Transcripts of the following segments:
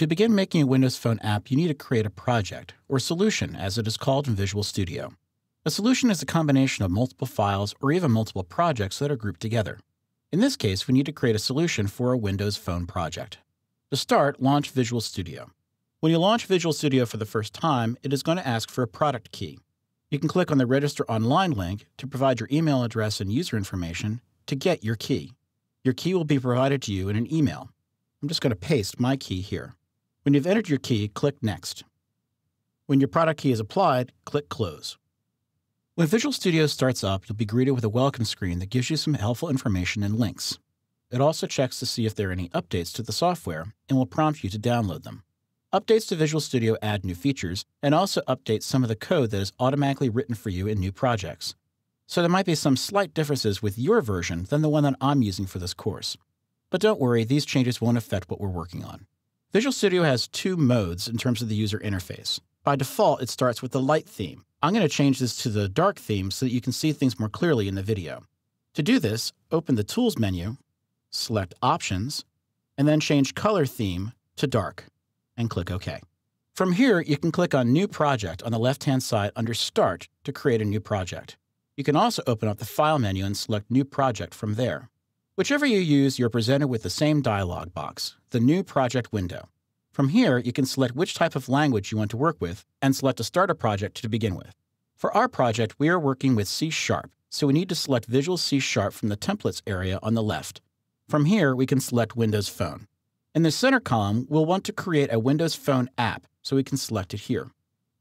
To begin making a Windows Phone app, you need to create a project, or solution as it is called in Visual Studio. A solution is a combination of multiple files or even multiple projects that are grouped together. In this case, we need to create a solution for a Windows Phone project. To start, launch Visual Studio. When you launch Visual Studio for the first time, it is going to ask for a product key. You can click on the Register Online link to provide your email address and user information to get your key. Your key will be provided to you in an email. I'm just going to paste my key here. When you've entered your key, click Next. When your product key is applied, click Close. When Visual Studio starts up, you'll be greeted with a welcome screen that gives you some helpful information and links. It also checks to see if there are any updates to the software and will prompt you to download them. Updates to Visual Studio add new features and also update some of the code that is automatically written for you in new projects. So there might be some slight differences with your version than the one that I'm using for this course. But don't worry, these changes won't affect what we're working on. Visual Studio has two modes in terms of the user interface. By default, it starts with the light theme. I'm going to change this to the dark theme so that you can see things more clearly in the video. To do this, open the Tools menu, select Options, and then change Color Theme to Dark, and click OK. From here, you can click on New Project on the left-hand side under Start to create a new project. You can also open up the File menu and select New Project from there. Whichever you use, you're presented with the same dialog box, the new project window. From here, you can select which type of language you want to work with and select to start a project to begin with. For our project, we are working with C Sharp, so we need to select Visual C Sharp from the Templates area on the left. From here, we can select Windows Phone. In the center column, we'll want to create a Windows Phone app, so we can select it here.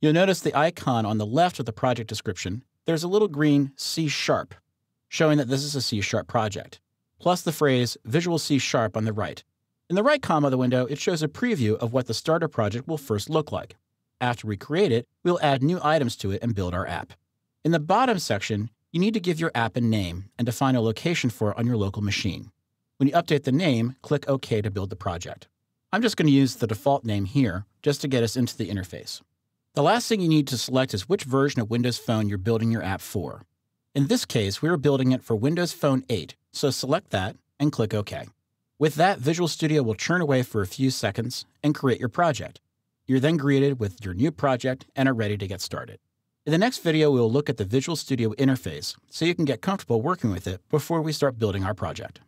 You'll notice the icon on the left of the project description, there's a little green C Sharp, showing that this is a C Sharp project plus the phrase Visual C Sharp on the right. In the right column of the window, it shows a preview of what the starter project will first look like. After we create it, we'll add new items to it and build our app. In the bottom section, you need to give your app a name and define a location for it on your local machine. When you update the name, click OK to build the project. I'm just going to use the default name here just to get us into the interface. The last thing you need to select is which version of Windows Phone you're building your app for. In this case, we are building it for Windows Phone 8, so select that and click OK. With that, Visual Studio will churn away for a few seconds and create your project. You're then greeted with your new project and are ready to get started. In the next video, we will look at the Visual Studio interface so you can get comfortable working with it before we start building our project.